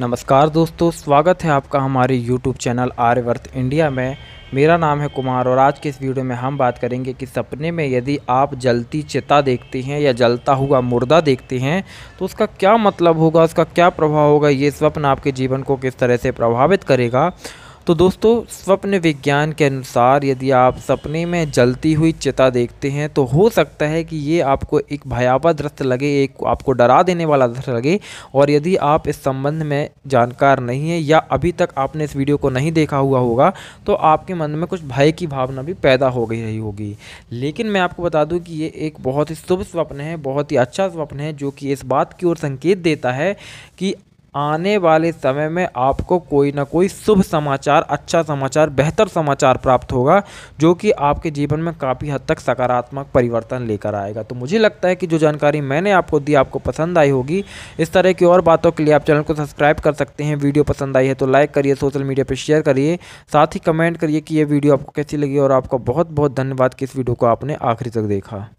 नमस्कार दोस्तों स्वागत है आपका हमारे यूट्यूब चैनल आर्यवर्त इंडिया में मेरा नाम है कुमार और आज के इस वीडियो में हम बात करेंगे कि सपने में यदि आप जलती चिता देखते हैं या जलता हुआ मुर्दा देखते हैं तो उसका क्या मतलब होगा उसका क्या प्रभाव होगा ये स्वप्न आपके जीवन को किस तरह से प्रभावित करेगा तो दोस्तों स्वप्न विज्ञान के अनुसार यदि आप सपने में जलती हुई चिता देखते हैं तो हो सकता है कि ये आपको एक भयावह दृश्य लगे एक आपको डरा देने वाला दृश्य लगे और यदि आप इस संबंध में जानकार नहीं है या अभी तक आपने इस वीडियो को नहीं देखा हुआ होगा तो आपके मन में कुछ भय की भावना भी पैदा हो गई रही होगी लेकिन मैं आपको बता दूँ कि ये एक बहुत ही शुभ स्वप्न है बहुत ही अच्छा स्वप्न है जो कि इस बात की ओर संकेत देता है कि आने वाले समय में आपको कोई ना कोई शुभ समाचार अच्छा समाचार बेहतर समाचार प्राप्त होगा जो कि आपके जीवन में काफ़ी हद तक सकारात्मक परिवर्तन लेकर आएगा तो मुझे लगता है कि जो जानकारी मैंने आपको दी आपको पसंद आई होगी इस तरह की और बातों के लिए आप चैनल को सब्सक्राइब कर सकते हैं वीडियो पसंद आई है तो लाइक करिए सोशल मीडिया पर शेयर करिए साथ ही कमेंट करिए कि ये वीडियो आपको कैसी लगी और आपका बहुत बहुत धन्यवाद कि इस वीडियो को आपने आखिरी तक देखा